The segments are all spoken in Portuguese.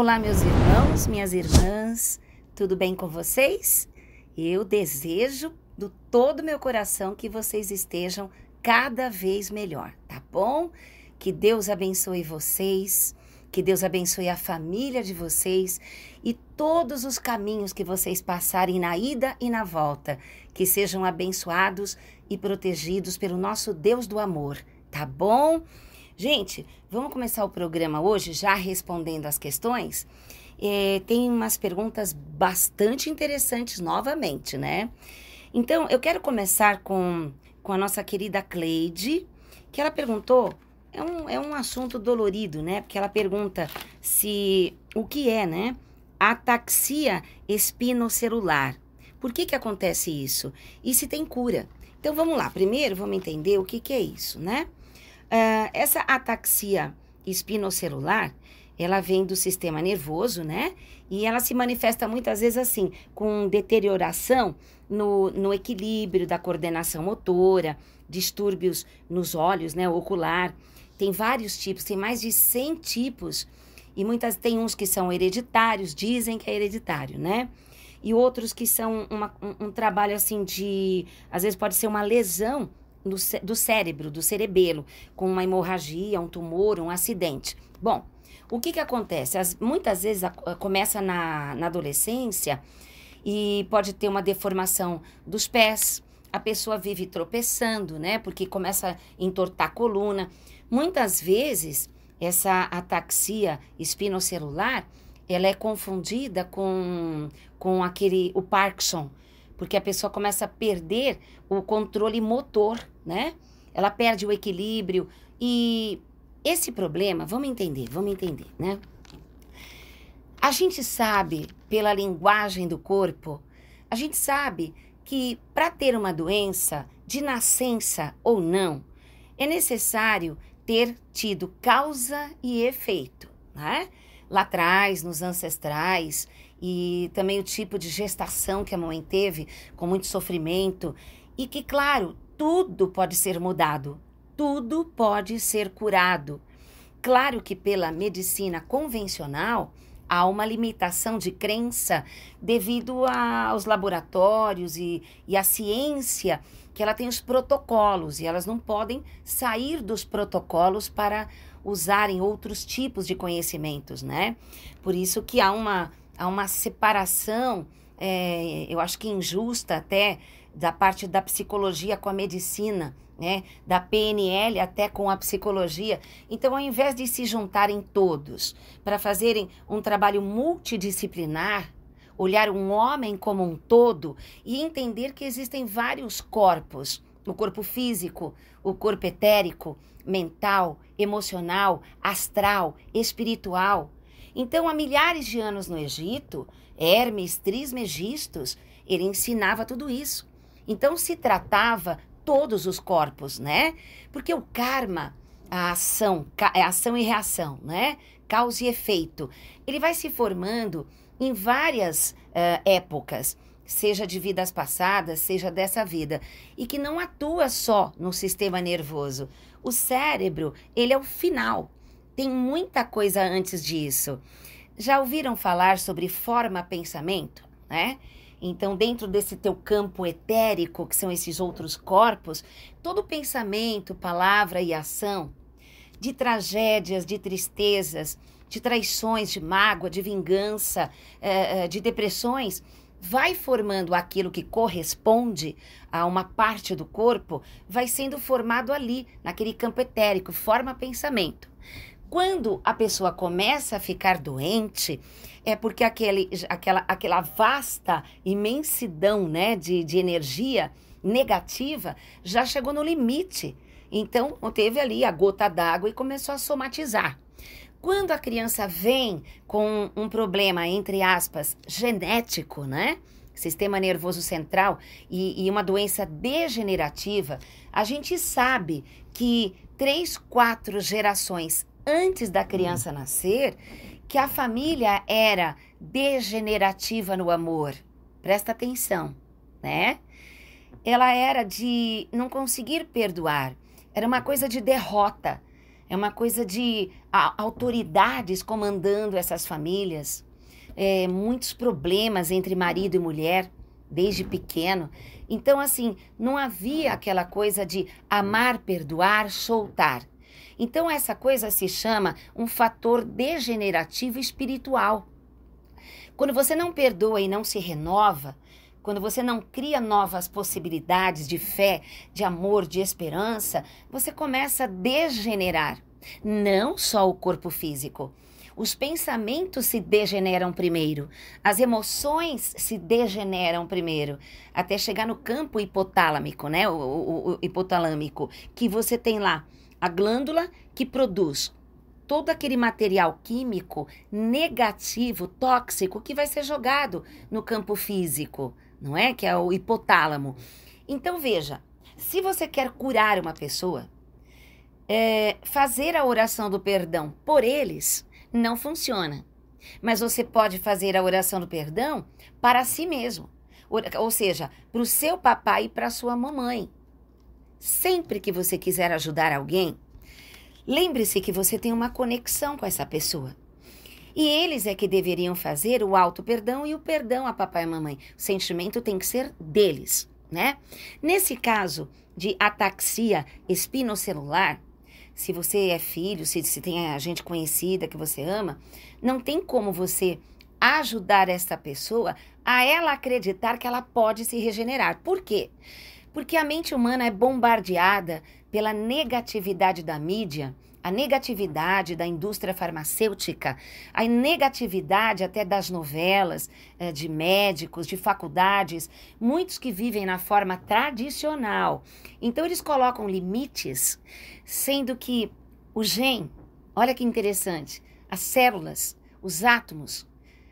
Olá, meus irmãos, minhas irmãs, tudo bem com vocês? Eu desejo do todo meu coração que vocês estejam cada vez melhor, tá bom? Que Deus abençoe vocês, que Deus abençoe a família de vocês e todos os caminhos que vocês passarem na ida e na volta, que sejam abençoados e protegidos pelo nosso Deus do amor, tá bom? Gente, vamos começar o programa hoje já respondendo as questões? É, tem umas perguntas bastante interessantes novamente, né? Então, eu quero começar com, com a nossa querida Cleide, que ela perguntou. É um, é um assunto dolorido, né? Porque ela pergunta se o que é, né? Ataxia espinocelular. Por que, que acontece isso? E se tem cura? Então vamos lá, primeiro vamos entender o que, que é isso, né? Uh, essa ataxia espinocelular, ela vem do sistema nervoso, né? E ela se manifesta muitas vezes assim, com deterioração no, no equilíbrio da coordenação motora, distúrbios nos olhos, né? O ocular. Tem vários tipos, tem mais de 100 tipos. E muitas tem uns que são hereditários, dizem que é hereditário, né? E outros que são uma, um, um trabalho assim de. Às vezes pode ser uma lesão no, do cérebro, do cerebelo, com uma hemorragia, um tumor, um acidente. Bom, o que, que acontece? As, muitas vezes a, começa na, na adolescência e pode ter uma deformação dos pés. A pessoa vive tropeçando, né? Porque começa a entortar a coluna. Muitas vezes essa ataxia espinocelular ela é confundida com, com aquele o Parkinson, porque a pessoa começa a perder o controle motor, né? Ela perde o equilíbrio e esse problema, vamos entender, vamos entender, né? A gente sabe pela linguagem do corpo, a gente sabe que para ter uma doença de nascença ou não, é necessário ter tido causa e efeito, né? Lá atrás, nos ancestrais, e também o tipo de gestação que a mãe teve, com muito sofrimento, e que, claro, tudo pode ser mudado, tudo pode ser curado. Claro que pela medicina convencional há uma limitação de crença devido a, aos laboratórios e, e à ciência que ela tem os protocolos e elas não podem sair dos protocolos para usarem outros tipos de conhecimentos, né? Por isso que há uma a uma separação, é, eu acho que injusta até, da parte da psicologia com a medicina, né? Da PNL até com a psicologia. Então, ao invés de se juntarem todos para fazerem um trabalho multidisciplinar, olhar um homem como um todo e entender que existem vários corpos: o corpo físico, o corpo etérico, mental, emocional, astral, espiritual. Então, há milhares de anos no Egito, Hermes Trismegistus, ele ensinava tudo isso. Então, se tratava todos os corpos, né? Porque o karma, a ação, é ação e reação, né? Causa e efeito. Ele vai se formando em várias uh, épocas seja de vidas passadas, seja dessa vida, e que não atua só no sistema nervoso. O cérebro, ele é o final, tem muita coisa antes disso. Já ouviram falar sobre forma-pensamento, né? Então, dentro desse teu campo etérico, que são esses outros corpos, todo pensamento, palavra e ação, de tragédias, de tristezas, de traições, de mágoa, de vingança, eh, eh, de depressões, vai formando aquilo que corresponde a uma parte do corpo, vai sendo formado ali, naquele campo etérico, forma pensamento. Quando a pessoa começa a ficar doente, é porque aquele, aquela, aquela vasta imensidão né, de, de energia negativa já chegou no limite. Então, teve ali a gota d'água e começou a somatizar. Quando a criança vem com um problema, entre aspas, genético, né? Sistema nervoso central e, e uma doença degenerativa, a gente sabe que três, quatro gerações antes da criança nascer, que a família era degenerativa no amor. Presta atenção, né? Ela era de não conseguir perdoar, era uma coisa de derrota, é uma coisa de autoridades comandando essas famílias, é, muitos problemas entre marido e mulher desde pequeno. Então, assim, não havia aquela coisa de amar, perdoar, soltar. Então, essa coisa se chama um fator degenerativo espiritual. Quando você não perdoa e não se renova, quando você não cria novas possibilidades de fé, de amor, de esperança, você começa a degenerar. Não só o corpo físico. Os pensamentos se degeneram primeiro, as emoções se degeneram primeiro, até chegar no campo hipotálamico, né? O, o, o hipotalâmico que você tem lá a glândula que produz todo aquele material químico negativo, tóxico, que vai ser jogado no campo físico, não é? Que é o hipotálamo. Então veja, se você quer curar uma pessoa, é, fazer a oração do perdão por eles não funciona. Mas você pode fazer a oração do perdão para si mesmo. Ou seja, para o seu papai e para a sua mamãe sempre que você quiser ajudar alguém, lembre-se que você tem uma conexão com essa pessoa. E eles é que deveriam fazer o auto-perdão e o perdão a papai e mamãe. O sentimento tem que ser deles, né? Nesse caso de ataxia espinocelular, se você é filho, se, se tem a gente conhecida que você ama, não tem como você ajudar essa pessoa a ela acreditar que ela pode se regenerar. Por quê? Porque porque a mente humana é bombardeada pela negatividade da mídia, a negatividade da indústria farmacêutica, a negatividade até das novelas, eh, de médicos, de faculdades, muitos que vivem na forma tradicional. Então, eles colocam limites, sendo que o gen, olha que interessante, as células, os átomos,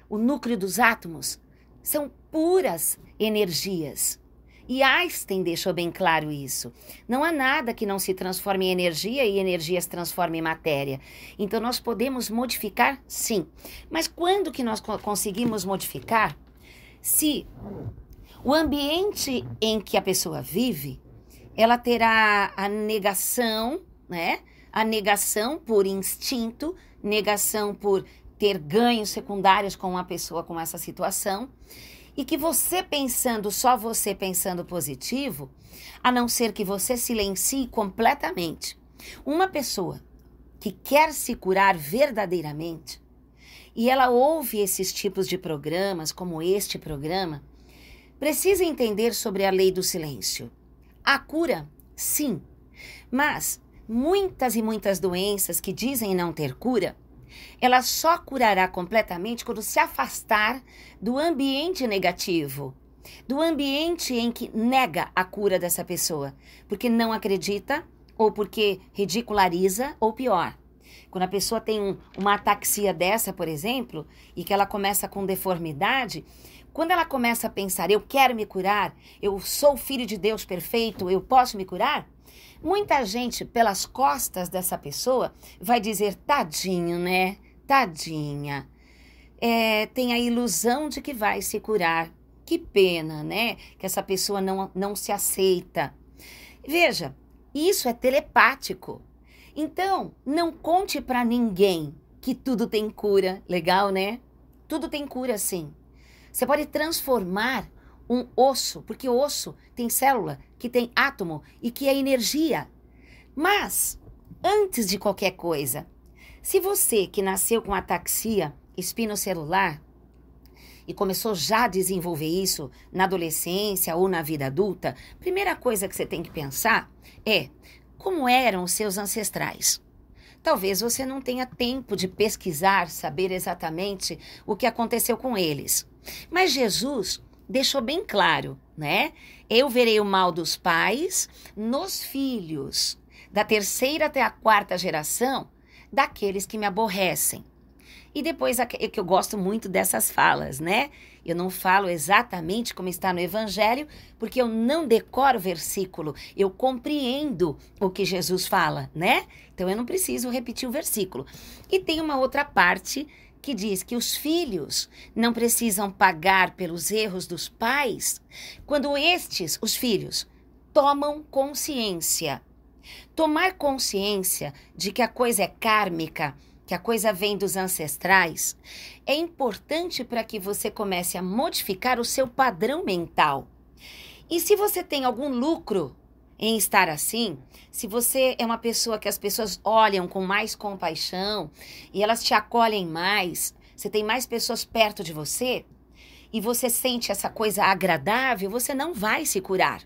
o núcleo dos átomos, são puras energias. E Einstein deixou bem claro isso. Não há nada que não se transforme em energia e energia se transforma em matéria. Então nós podemos modificar, sim. Mas quando que nós conseguimos modificar? Se o ambiente em que a pessoa vive, ela terá a negação, né? A negação por instinto, negação por ter ganhos secundários com uma pessoa com essa situação e que você pensando, só você pensando positivo, a não ser que você silencie completamente. Uma pessoa que quer se curar verdadeiramente e ela ouve esses tipos de programas, como este programa, precisa entender sobre a lei do silêncio. A cura, sim, mas muitas e muitas doenças que dizem não ter cura ela só curará completamente quando se afastar do ambiente negativo, do ambiente em que nega a cura dessa pessoa, porque não acredita ou porque ridiculariza ou pior. Quando a pessoa tem um, uma ataxia dessa, por exemplo, e que ela começa com deformidade, quando ela começa a pensar, eu quero me curar, eu sou filho de Deus perfeito, eu posso me curar, Muita gente, pelas costas dessa pessoa, vai dizer: tadinho, né? Tadinha. É, tem a ilusão de que vai se curar. Que pena, né? Que essa pessoa não, não se aceita. Veja, isso é telepático. Então, não conte para ninguém que tudo tem cura. Legal, né? Tudo tem cura, sim. Você pode transformar um osso, porque osso tem célula, que tem átomo e que é energia. Mas, antes de qualquer coisa, se você que nasceu com ataxia espinocelular e começou já a desenvolver isso na adolescência ou na vida adulta, primeira coisa que você tem que pensar é como eram os seus ancestrais. Talvez você não tenha tempo de pesquisar, saber exatamente o que aconteceu com eles. Mas Jesus deixou bem claro, né? Eu verei o mal dos pais nos filhos, da terceira até a quarta geração, daqueles que me aborrecem. E depois, que eu gosto muito dessas falas, né? Eu não falo exatamente como está no Evangelho, porque eu não decoro o versículo, eu compreendo o que Jesus fala, né? Então eu não preciso repetir o versículo. E tem uma outra parte que diz que os filhos não precisam pagar pelos erros dos pais quando estes, os filhos, tomam consciência. Tomar consciência de que a coisa é kármica, que a coisa vem dos ancestrais, é importante para que você comece a modificar o seu padrão mental. E se você tem algum lucro em estar assim, se você é uma pessoa que as pessoas olham com mais compaixão e elas te acolhem mais, você tem mais pessoas perto de você e você sente essa coisa agradável, você não vai se curar.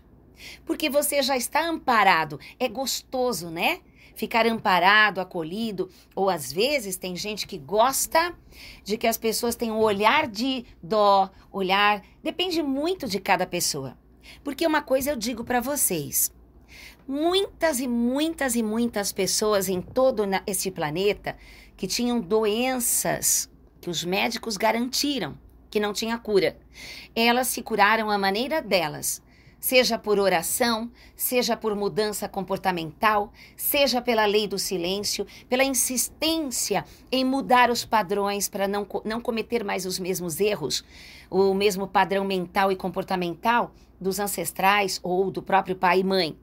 Porque você já está amparado. É gostoso, né? Ficar amparado, acolhido. Ou às vezes tem gente que gosta de que as pessoas tenham um olhar de dó, olhar. Depende muito de cada pessoa. Porque uma coisa eu digo para vocês muitas e muitas e muitas pessoas em todo este planeta que tinham doenças que os médicos garantiram que não tinha cura. Elas se curaram à maneira delas, seja por oração, seja por mudança comportamental, seja pela lei do silêncio, pela insistência em mudar os padrões para não, não cometer mais os mesmos erros, o mesmo padrão mental e comportamental dos ancestrais ou do próprio pai e mãe.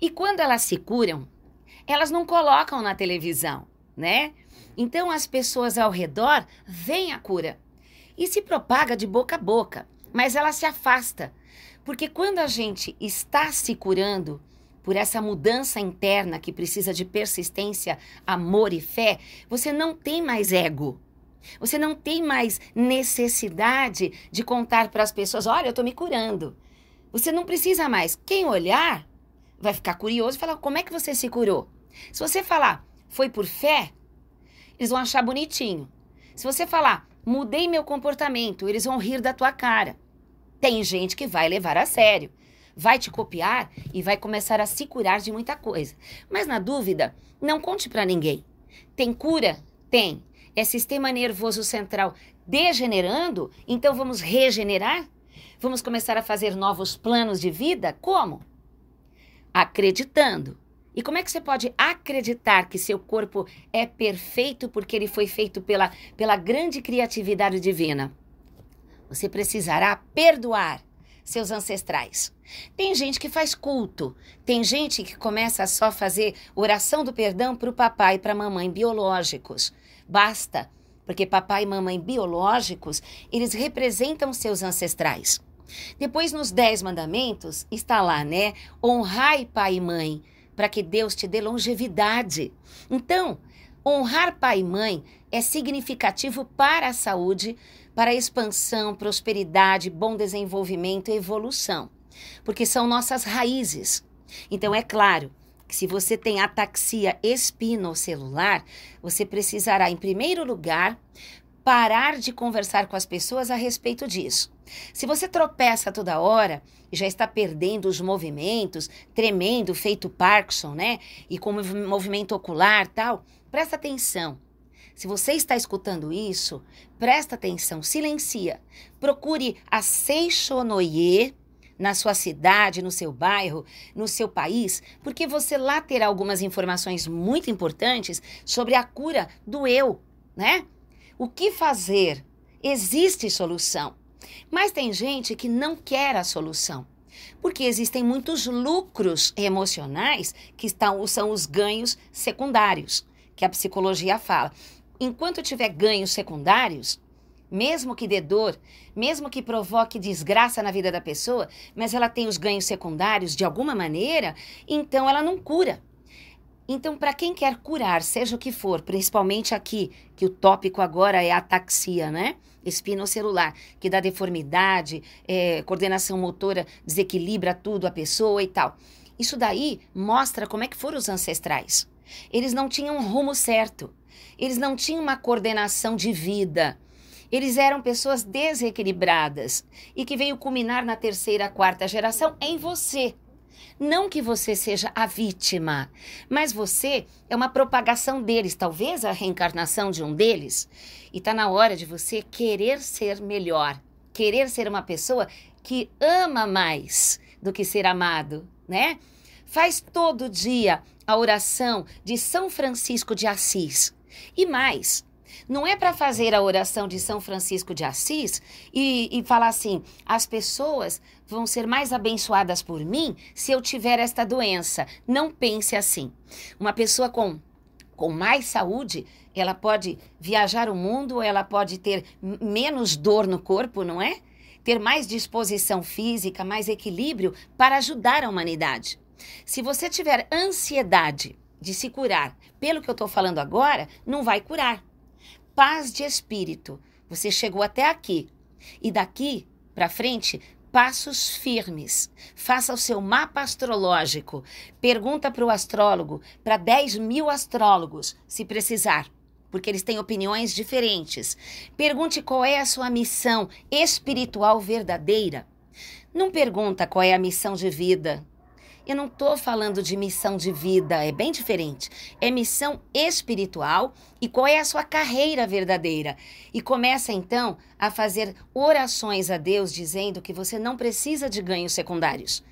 E quando elas se curam, elas não colocam na televisão, né? Então as pessoas ao redor veem a cura e se propaga de boca a boca, mas ela se afasta, porque quando a gente está se curando por essa mudança interna que precisa de persistência, amor e fé, você não tem mais ego. Você não tem mais necessidade de contar para as pessoas: olha, eu estou me curando. Você não precisa mais. Quem olhar vai ficar curioso e falar: como é que você se curou? Se você falar, foi por fé, eles vão achar bonitinho. Se você falar, mudei meu comportamento, eles vão rir da tua cara. Tem gente que vai levar a sério, vai te copiar e vai começar a se curar de muita coisa. Mas na dúvida, não conte para ninguém. Tem cura? Tem. É sistema nervoso central degenerando? Então vamos regenerar? Vamos começar a fazer novos planos de vida? Como? Acreditando. E como é que você pode acreditar que seu corpo é perfeito porque ele foi feito pela, pela grande criatividade divina? Você precisará perdoar seus ancestrais. Tem gente que faz culto, tem gente que começa só a fazer oração do perdão para o papai e para a mamãe biológicos. Basta, porque papai e mamãe biológicos, eles representam seus ancestrais. Depois, nos Dez Mandamentos, está lá, né? Honrai pai e mãe, para que Deus te dê longevidade. Então, honrar pai e mãe é significativo para a saúde, para a expansão, prosperidade, bom desenvolvimento e evolução, porque são nossas raízes. Então, é claro que se você tem ataxia espinocelular, você precisará, em primeiro lugar, parar de conversar com as pessoas a respeito disso. Se você tropeça toda hora e já está perdendo os movimentos, tremendo, feito Parkinson, né? E com movimento ocular tal, presta atenção. Se você está escutando isso, presta atenção, silencia. Procure a Seixonoye na sua cidade, no seu bairro, no seu país, porque você lá terá algumas informações muito importantes sobre a cura do eu, né? O que fazer? Existe solução. Mas tem gente que não quer a solução, porque existem muitos lucros emocionais que estão, são os ganhos secundários, que a psicologia fala. Enquanto tiver ganhos secundários, mesmo que dê dor, mesmo que provoque desgraça na vida da pessoa, mas ela tem os ganhos secundários de alguma maneira, então ela não cura. Então, para quem quer curar, seja o que for, principalmente aqui, que o tópico agora é ataxia, né? Espinocelular, que dá deformidade, é, coordenação motora, desequilibra tudo a pessoa e tal. Isso daí mostra como é que foram os ancestrais. Eles não tinham um rumo certo, eles não tinham uma coordenação de vida. Eles eram pessoas desequilibradas e que veio culminar na terceira, quarta geração em você. Não que você seja a vítima, mas você é uma propagação deles, talvez a reencarnação de um deles. E está na hora de você querer ser melhor, querer ser uma pessoa que ama mais do que ser amado, né? Faz todo dia a oração de São Francisco de Assis. E mais, não é para fazer a oração de São Francisco de Assis e, e falar assim: as pessoas vão ser mais abençoadas por mim se eu tiver esta doença. Não pense assim. Uma pessoa com com mais saúde, ela pode viajar o mundo, ela pode ter menos dor no corpo, não é? Ter mais disposição física, mais equilíbrio para ajudar a humanidade. Se você tiver ansiedade de se curar pelo que eu estou falando agora, não vai curar paz de espírito. Você chegou até aqui. E daqui para frente, passos firmes. Faça o seu mapa astrológico. Pergunta para o astrólogo, para 10 mil astrólogos, se precisar, porque eles têm opiniões diferentes. Pergunte qual é a sua missão espiritual verdadeira. Não pergunta qual é a missão de vida, eu não estou falando de missão de vida, é bem diferente. É missão espiritual e qual é a sua carreira verdadeira. E começa então a fazer orações a Deus dizendo que você não precisa de ganhos secundários.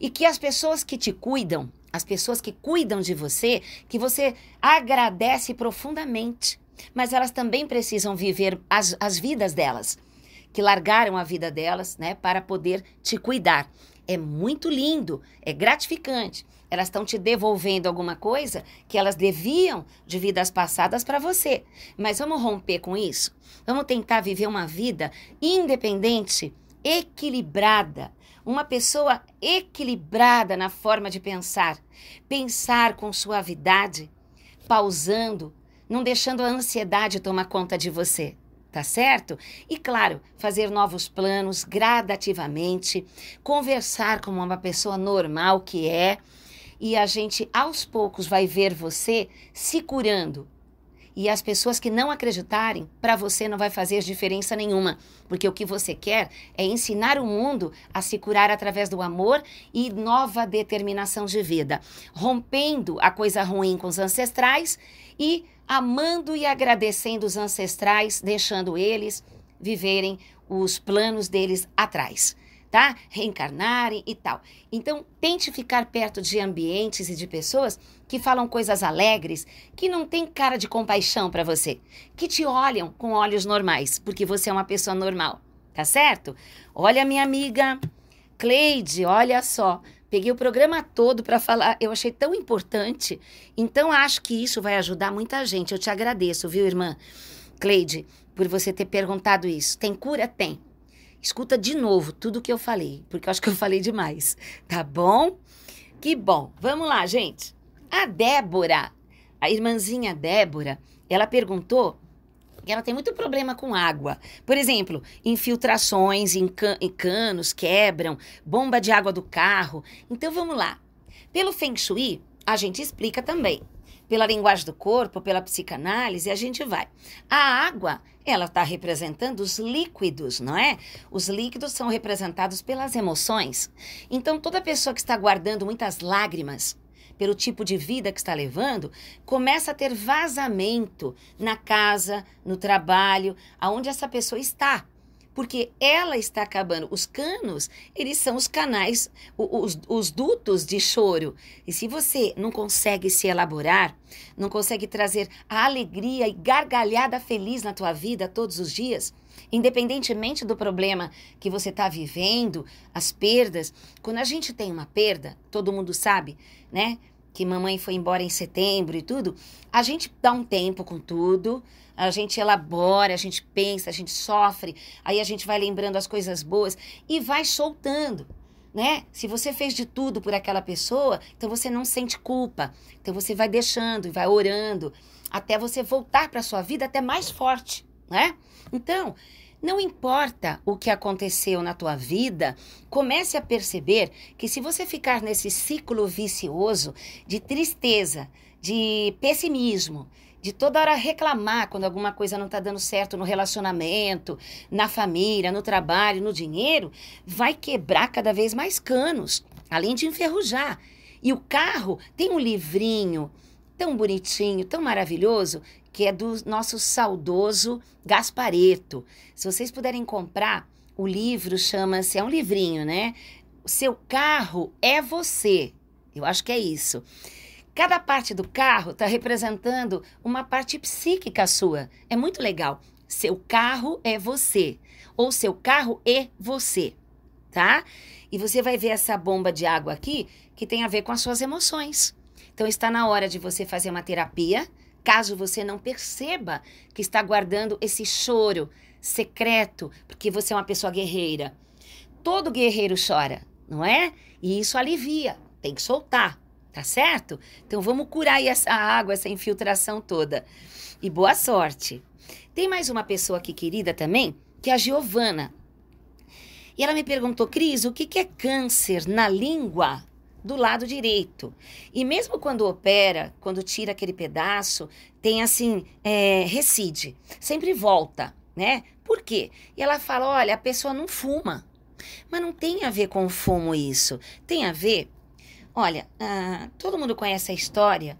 E que as pessoas que te cuidam, as pessoas que cuidam de você, que você agradece profundamente, mas elas também precisam viver as, as vidas delas que largaram a vida delas, né, para poder te cuidar é muito lindo, é gratificante. Elas estão te devolvendo alguma coisa que elas deviam de vidas passadas para você. Mas vamos romper com isso? Vamos tentar viver uma vida independente, equilibrada. Uma pessoa equilibrada na forma de pensar. Pensar com suavidade, pausando, não deixando a ansiedade tomar conta de você tá certo? E claro, fazer novos planos gradativamente, conversar como uma pessoa normal que é, e a gente aos poucos vai ver você se curando. E as pessoas que não acreditarem, para você não vai fazer diferença nenhuma, porque o que você quer é ensinar o mundo a se curar através do amor e nova determinação de vida, rompendo a coisa ruim com os ancestrais e amando e agradecendo os ancestrais, deixando eles viverem os planos deles atrás, tá? Reencarnarem e tal. Então, tente ficar perto de ambientes e de pessoas que falam coisas alegres, que não tem cara de compaixão para você, que te olham com olhos normais, porque você é uma pessoa normal, tá certo? Olha, minha amiga Cleide, olha só. Peguei o programa todo para falar, eu achei tão importante. Então, acho que isso vai ajudar muita gente. Eu te agradeço, viu, irmã? Cleide, por você ter perguntado isso. Tem cura? Tem. Escuta de novo tudo que eu falei, porque eu acho que eu falei demais. Tá bom? Que bom. Vamos lá, gente. A Débora, a irmãzinha Débora, ela perguntou que ela tem muito problema com água. Por exemplo, infiltrações em, can em canos quebram, bomba de água do carro. Então vamos lá. Pelo Feng Shui, a gente explica também. Pela linguagem do corpo, pela psicanálise, a gente vai. A água, ela está representando os líquidos, não é? Os líquidos são representados pelas emoções. Então, toda pessoa que está guardando muitas lágrimas, pelo tipo de vida que está levando, começa a ter vazamento na casa, no trabalho, aonde essa pessoa está. Porque ela está acabando. Os canos, eles são os canais, os, os dutos de choro. E se você não consegue se elaborar, não consegue trazer a alegria e gargalhada feliz na tua vida todos os dias, Independentemente do problema que você está vivendo, as perdas, quando a gente tem uma perda, todo mundo sabe, né? Que mamãe foi embora em setembro e tudo, a gente dá um tempo com tudo, a gente elabora, a gente pensa, a gente sofre, aí a gente vai lembrando as coisas boas e vai soltando. Né? Se você fez de tudo por aquela pessoa, então você não sente culpa. Então você vai deixando e vai orando até você voltar para sua vida até mais forte né? Então, não importa o que aconteceu na tua vida, comece a perceber que se você ficar nesse ciclo vicioso de tristeza, de pessimismo, de toda hora reclamar quando alguma coisa não está dando certo no relacionamento, na família, no trabalho, no dinheiro, vai quebrar cada vez mais canos, além de enferrujar. E o carro tem um livrinho tão bonitinho, tão maravilhoso, que é do nosso saudoso Gaspareto. Se vocês puderem comprar, o livro chama-se, é um livrinho, né? Seu carro é você. Eu acho que é isso. Cada parte do carro está representando uma parte psíquica sua. É muito legal. Seu carro é você. Ou seu carro é você, tá? E você vai ver essa bomba de água aqui que tem a ver com as suas emoções. Então está na hora de você fazer uma terapia Caso você não perceba que está guardando esse choro secreto, porque você é uma pessoa guerreira. Todo guerreiro chora, não é? E isso alivia, tem que soltar, tá certo? Então vamos curar aí essa água, essa infiltração toda. E boa sorte. Tem mais uma pessoa aqui querida também, que é a Giovana. E ela me perguntou, Cris, o que, que é câncer na língua? do lado direito. E mesmo quando opera, quando tira aquele pedaço, tem assim, é, recide, sempre volta, né? Por quê? E ela fala: olha, a pessoa não fuma. Mas não tem a ver com fumo isso. Tem a ver. Olha, ah, todo mundo conhece a história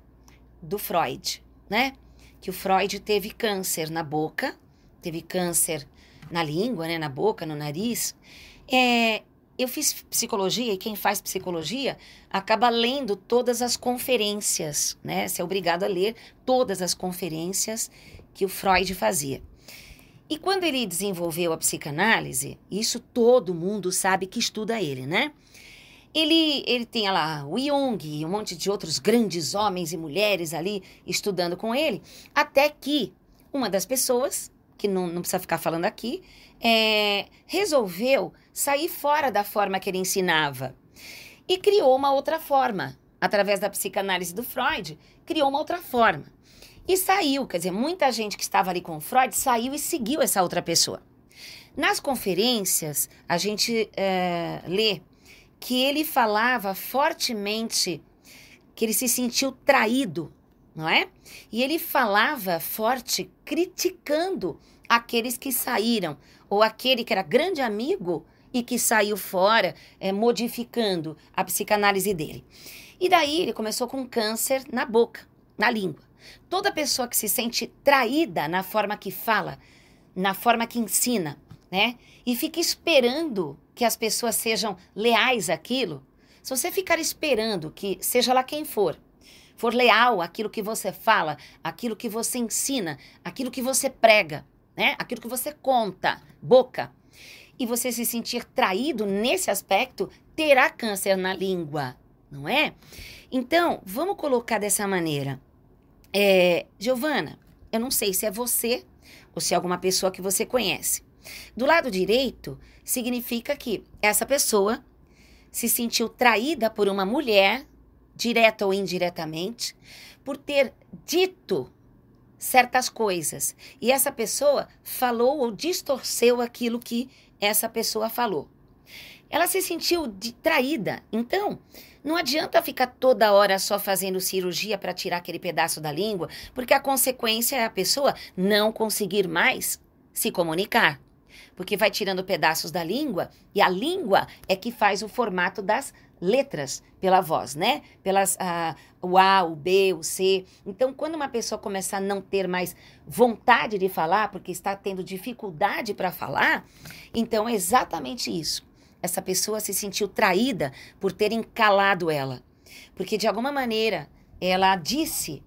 do Freud, né? Que o Freud teve câncer na boca, teve câncer na língua, né? Na boca, no nariz. É, eu fiz psicologia e quem faz psicologia acaba lendo todas as conferências, né? Você é obrigado a ler todas as conferências que o Freud fazia. E quando ele desenvolveu a psicanálise, isso todo mundo sabe que estuda ele, né? Ele, ele tem lá o Jung e um monte de outros grandes homens e mulheres ali estudando com ele, até que uma das pessoas, que não, não precisa ficar falando aqui, é, resolveu sair fora da forma que ele ensinava e criou uma outra forma. Através da psicanálise do Freud, criou uma outra forma. E saiu, quer dizer, muita gente que estava ali com o Freud saiu e seguiu essa outra pessoa. Nas conferências, a gente é, lê que ele falava fortemente que ele se sentiu traído, não é? E ele falava forte criticando aqueles que saíram ou aquele que era grande amigo e que saiu fora, é, modificando a psicanálise dele. E daí ele começou com câncer na boca, na língua. Toda pessoa que se sente traída na forma que fala, na forma que ensina, né? E fica esperando que as pessoas sejam leais àquilo. Se você ficar esperando que, seja lá quem for, for leal àquilo que você fala, àquilo que você ensina, àquilo que você prega, né? Aquilo que você conta, boca. E você se sentir traído nesse aspecto, terá câncer na língua, não é? Então, vamos colocar dessa maneira. É, Giovana, eu não sei se é você ou se é alguma pessoa que você conhece. Do lado direito, significa que essa pessoa se sentiu traída por uma mulher, direta ou indiretamente, por ter dito certas coisas e essa pessoa falou ou distorceu aquilo que essa pessoa falou. Ela se sentiu traída. Então, não adianta ficar toda hora só fazendo cirurgia para tirar aquele pedaço da língua, porque a consequência é a pessoa não conseguir mais se comunicar porque vai tirando pedaços da língua e a língua é que faz o formato das letras pela voz, né? Pelas ah, o A, o B, o C. Então, quando uma pessoa começar a não ter mais vontade de falar, porque está tendo dificuldade para falar, então é exatamente isso. Essa pessoa se sentiu traída por terem calado ela, porque de alguma maneira ela disse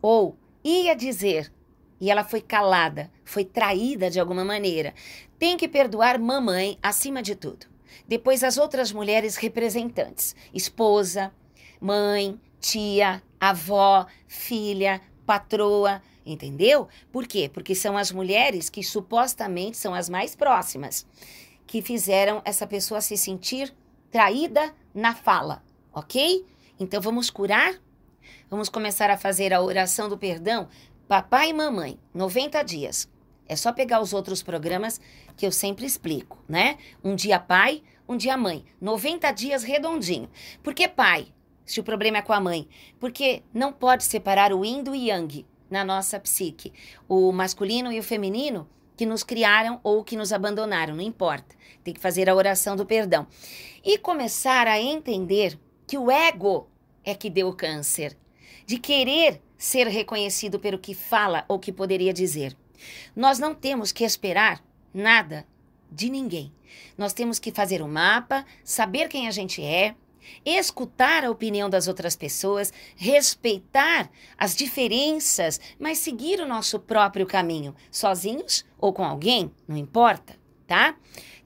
ou ia dizer e ela foi calada, foi traída de alguma maneira. Tem que perdoar mamãe acima de tudo. Depois as outras mulheres representantes: esposa, mãe, tia, avó, filha, patroa, entendeu? Por quê? Porque são as mulheres que supostamente são as mais próximas que fizeram essa pessoa se sentir traída na fala, ok? Então vamos curar? Vamos começar a fazer a oração do perdão Papai e Mamãe, 90 dias. É só pegar os outros programas que eu sempre explico, né? Um dia pai, um dia mãe. 90 dias redondinho. Por que pai? Se o problema é com a mãe. Porque não pode separar o yin do yang na nossa psique. O masculino e o feminino que nos criaram ou que nos abandonaram, não importa. Tem que fazer a oração do perdão. E começar a entender que o ego é que deu o câncer. De querer ser reconhecido pelo que fala ou que poderia dizer. Nós não temos que esperar nada de ninguém. Nós temos que fazer um mapa, saber quem a gente é, escutar a opinião das outras pessoas, respeitar as diferenças, mas seguir o nosso próprio caminho, sozinhos ou com alguém, não importa, tá?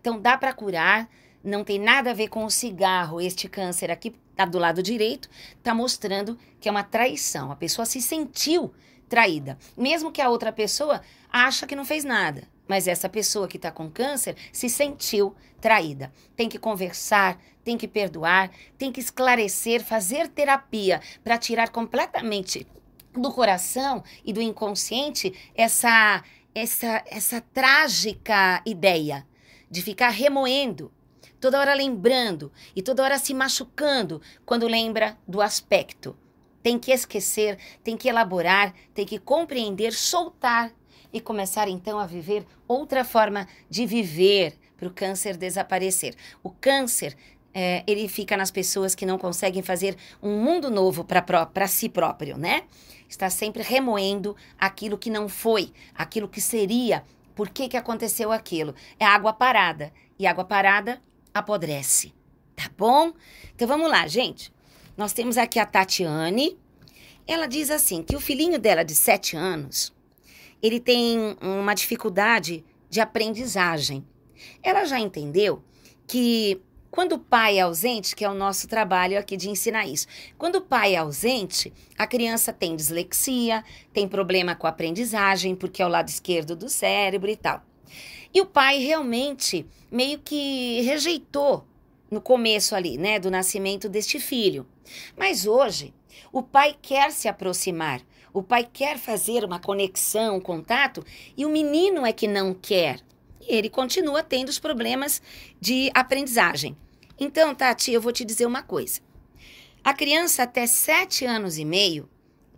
Então dá para curar, não tem nada a ver com o cigarro, este câncer aqui, tá do lado direito, tá mostrando que é uma traição. A pessoa se sentiu traída, mesmo que a outra pessoa acha que não fez nada. Mas essa pessoa que está com câncer se sentiu traída. Tem que conversar, tem que perdoar, tem que esclarecer, fazer terapia para tirar completamente do coração e do inconsciente essa essa essa trágica ideia de ficar remoendo toda hora lembrando e toda hora se machucando quando lembra do aspecto. Tem que esquecer, tem que elaborar, tem que compreender, soltar e começar então a viver outra forma de viver para o câncer desaparecer. O câncer é, ele fica nas pessoas que não conseguem fazer um mundo novo para si próprio, né? Está sempre remoendo aquilo que não foi, aquilo que seria, por que, que aconteceu aquilo. É água parada. E água parada apodrece. Tá bom? Então vamos lá, gente. Nós temos aqui a Tatiane. Ela diz assim que o filhinho dela de 7 anos, ele tem uma dificuldade de aprendizagem. Ela já entendeu que quando o pai é ausente, que é o nosso trabalho aqui de ensinar isso, quando o pai é ausente, a criança tem dislexia, tem problema com a aprendizagem, porque é o lado esquerdo do cérebro e tal. E o pai realmente meio que rejeitou no começo ali, né, do nascimento deste filho. Mas hoje, o pai quer se aproximar, o pai quer fazer uma conexão, um contato, e o menino é que não quer. E ele continua tendo os problemas de aprendizagem. Então, Tati, eu vou te dizer uma coisa. A criança até sete anos e meio,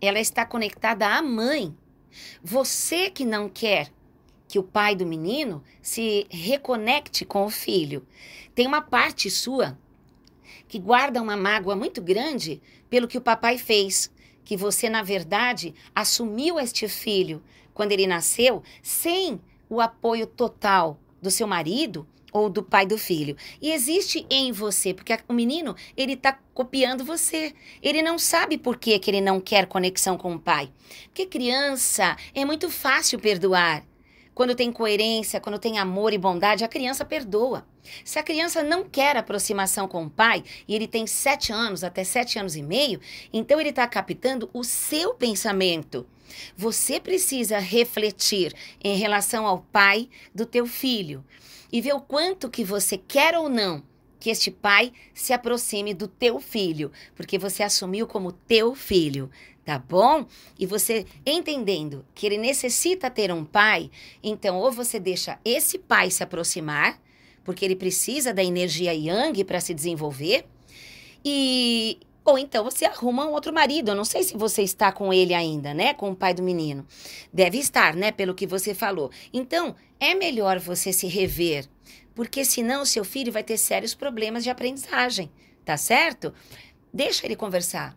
ela está conectada à mãe. Você que não quer que o pai do menino se reconecte com o filho. Tem uma parte sua que guarda uma mágoa muito grande pelo que o papai fez, que você, na verdade, assumiu este filho quando ele nasceu sem o apoio total do seu marido ou do pai do filho. E existe em você, porque o menino, ele está copiando você. Ele não sabe por que, que ele não quer conexão com o pai. Porque criança é muito fácil perdoar. Quando tem coerência, quando tem amor e bondade, a criança perdoa. Se a criança não quer aproximação com o pai e ele tem sete anos, até sete anos e meio, então ele está captando o seu pensamento. Você precisa refletir em relação ao pai do teu filho e ver o quanto que você quer ou não que este pai se aproxime do teu filho, porque você assumiu como teu filho tá bom? E você entendendo que ele necessita ter um pai, então ou você deixa esse pai se aproximar, porque ele precisa da energia yang para se desenvolver, e ou então você arruma um outro marido. Eu não sei se você está com ele ainda, né? Com o pai do menino. Deve estar, né? Pelo que você falou. Então, é melhor você se rever, porque senão o seu filho vai ter sérios problemas de aprendizagem, tá certo? Deixa ele conversar.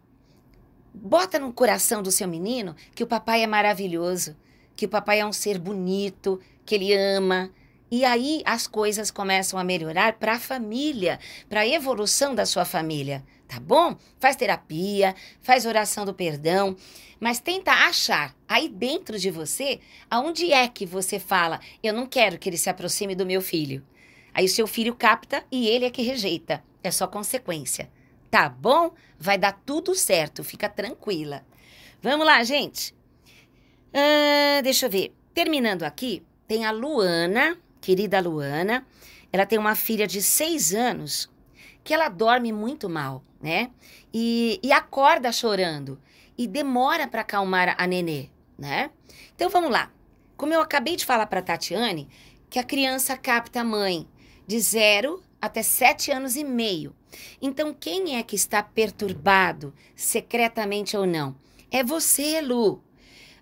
Bota no coração do seu menino que o papai é maravilhoso, que o papai é um ser bonito, que ele ama. E aí as coisas começam a melhorar para a família, para a evolução da sua família, tá bom? Faz terapia, faz oração do perdão, mas tenta achar aí dentro de você aonde é que você fala: eu não quero que ele se aproxime do meu filho. Aí o seu filho capta e ele é que rejeita. É só consequência tá bom? Vai dar tudo certo, fica tranquila. Vamos lá, gente. deixa eu ver. Terminando aqui, tem a Luana, querida Luana. Ela tem uma filha de seis anos que ela dorme muito mal, né? E, e acorda chorando e demora para acalmar a nenê, né? Então vamos lá. Como eu acabei de falar para Tatiane, que a criança capta a mãe de zero até sete anos e meio. Então, quem é que está perturbado, secretamente ou não? É você, Lu.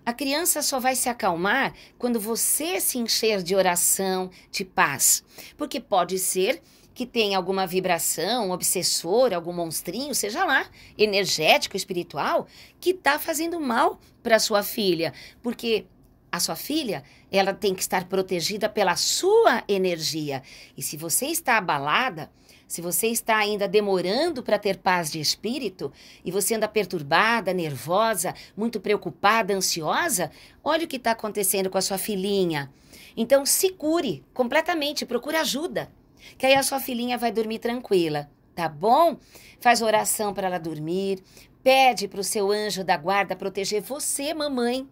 A criança só vai se acalmar quando você se encher de oração, de paz. Porque pode ser que tenha alguma vibração, um obsessor, algum monstrinho, seja lá, energético, espiritual, que está fazendo mal para sua filha, porque a sua filha, ela tem que estar protegida pela sua energia. E se você está abalada, se você está ainda demorando para ter paz de espírito e você anda perturbada, nervosa, muito preocupada, ansiosa, olha o que está acontecendo com a sua filhinha. Então se cure completamente, procure ajuda, que aí a sua filhinha vai dormir tranquila, tá bom? Faz oração para ela dormir, pede para o seu anjo da guarda proteger você, mamãe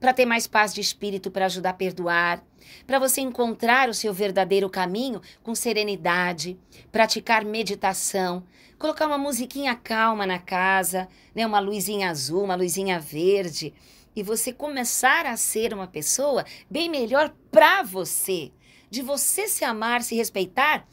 para ter mais paz de espírito, para ajudar a perdoar, para você encontrar o seu verdadeiro caminho com serenidade, praticar meditação, colocar uma musiquinha calma na casa, né, uma luzinha azul, uma luzinha verde, e você começar a ser uma pessoa bem melhor para você, de você se amar, se respeitar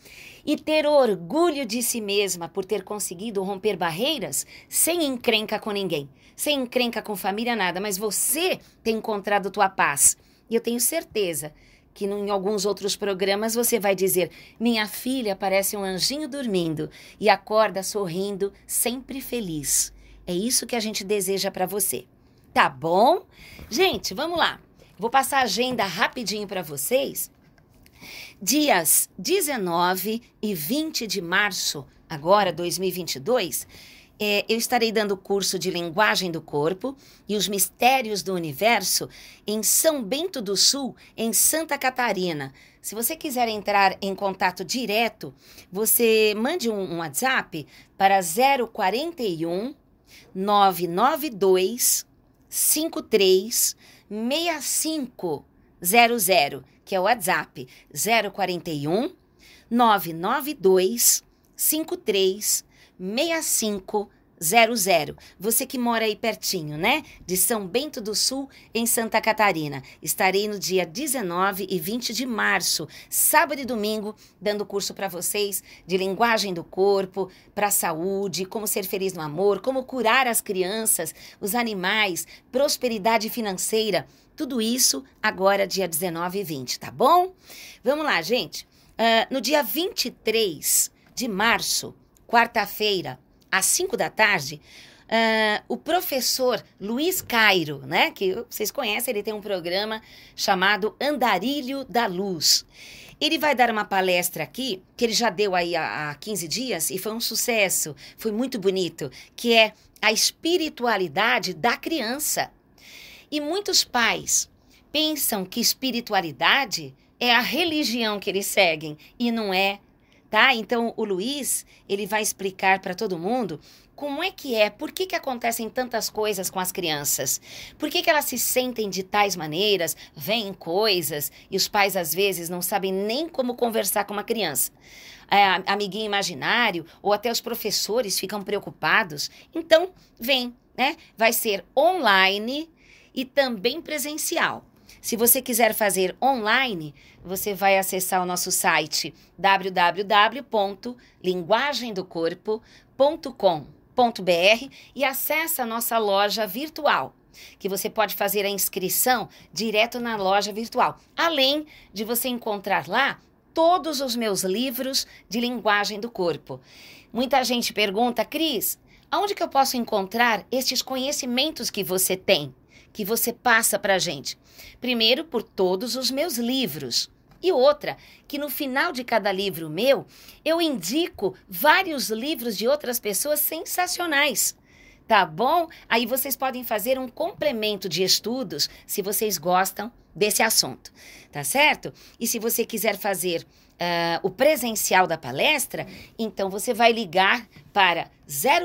e ter orgulho de si mesma por ter conseguido romper barreiras sem encrenca com ninguém, sem encrenca com família, nada, mas você tem encontrado tua paz. E eu tenho certeza que em alguns outros programas você vai dizer: Minha filha parece um anjinho dormindo e acorda sorrindo, sempre feliz. É isso que a gente deseja para você. Tá bom? Gente, vamos lá. Vou passar a agenda rapidinho para vocês Dias 19 e 20 de março, agora 2022, é, eu estarei dando o curso de Linguagem do Corpo e os Mistérios do Universo em São Bento do Sul, em Santa Catarina. Se você quiser entrar em contato direto, você mande um, um WhatsApp para 041 992 53 que é o WhatsApp 041 992 53 65 00. Você que mora aí pertinho, né? De São Bento do Sul, em Santa Catarina. Estarei no dia 19 e 20 de março, sábado e domingo, dando curso para vocês de linguagem do corpo, para saúde, como ser feliz no amor, como curar as crianças, os animais, prosperidade financeira tudo isso agora, dia 19 e 20, tá bom? Vamos lá, gente. Uh, no dia 23 de março, quarta-feira, às 5 da tarde, uh, o professor Luiz Cairo, né? Que vocês conhecem, ele tem um programa chamado Andarilho da Luz. Ele vai dar uma palestra aqui, que ele já deu aí há, há 15 dias, e foi um sucesso, foi muito bonito, que é a espiritualidade da criança. E muitos pais pensam que espiritualidade é a religião que eles seguem e não é, tá? Então o Luiz, ele vai explicar para todo mundo como é que é, por que, que acontecem tantas coisas com as crianças, por que, que elas se sentem de tais maneiras, veem coisas e os pais às vezes não sabem nem como conversar com uma criança. É, amiguinho imaginário ou até os professores ficam preocupados. Então, vem, né? Vai ser online e também presencial. Se você quiser fazer online, você vai acessar o nosso site www.linguagemdocorpo.com.br e acessa a nossa loja virtual, que você pode fazer a inscrição direto na loja virtual. Além de você encontrar lá todos os meus livros de linguagem do corpo. Muita gente pergunta, Cris, aonde que eu posso encontrar estes conhecimentos que você tem? que você passa para a gente. Primeiro, por todos os meus livros. E outra, que no final de cada livro meu, eu indico vários livros de outras pessoas sensacionais. Tá bom? Aí vocês podem fazer um complemento de estudos se vocês gostam desse assunto. Tá certo? E se você quiser fazer uh, o presencial da palestra, então você vai ligar para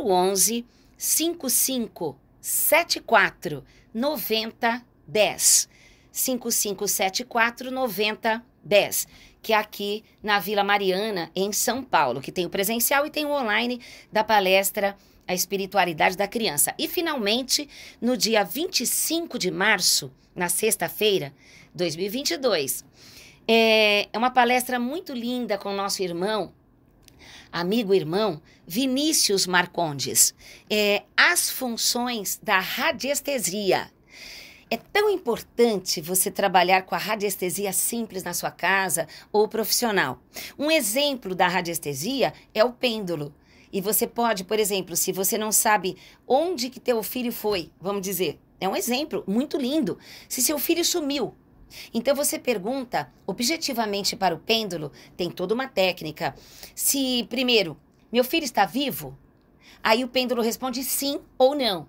011 5574 9010. 5574 9010, que é aqui na Vila Mariana, em São Paulo, que tem o presencial e tem o online da palestra A Espiritualidade da Criança. E finalmente, no dia 25 de março, na sexta-feira, 2022, é, é uma palestra muito linda com o nosso irmão amigo irmão Vinícius Marcondes, é, as funções da radiestesia. É tão importante você trabalhar com a radiestesia simples na sua casa ou profissional. Um exemplo da radiestesia é o pêndulo. E você pode, por exemplo, se você não sabe onde que teu filho foi, vamos dizer, é um exemplo muito lindo. Se seu filho sumiu, então você pergunta objetivamente para o pêndulo, tem toda uma técnica. Se, primeiro, meu filho está vivo? Aí o pêndulo responde sim ou não.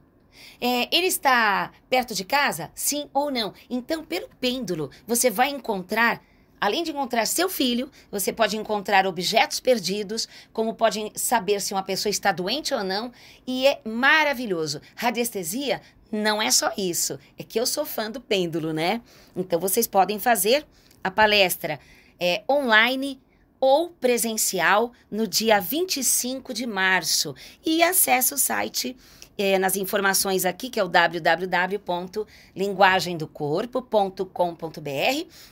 É, ele está perto de casa? Sim ou não? Então, pelo pêndulo, você vai encontrar Além de encontrar seu filho, você pode encontrar objetos perdidos, como pode saber se uma pessoa está doente ou não, e é maravilhoso. Radiestesia não é só isso, é que eu sou fã do pêndulo, né? Então vocês podem fazer a palestra é, online ou presencial no dia 25 de março e acesse o site é, nas informações aqui, que é o www.linguagemdocorpo.com.br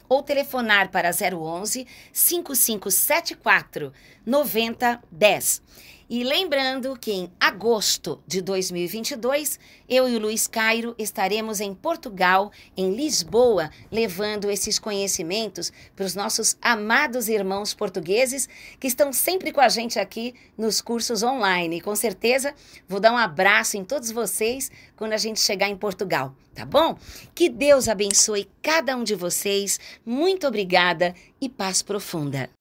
ou telefonar para 011 5574 9010. E lembrando que em agosto de 2022, eu e o Luiz Cairo estaremos em Portugal, em Lisboa, levando esses conhecimentos para os nossos amados irmãos portugueses que estão sempre com a gente aqui nos cursos online. E com certeza vou dar um abraço em todos vocês quando a gente chegar em Portugal, tá bom? Que Deus abençoe cada um de vocês. Muito obrigada e paz profunda.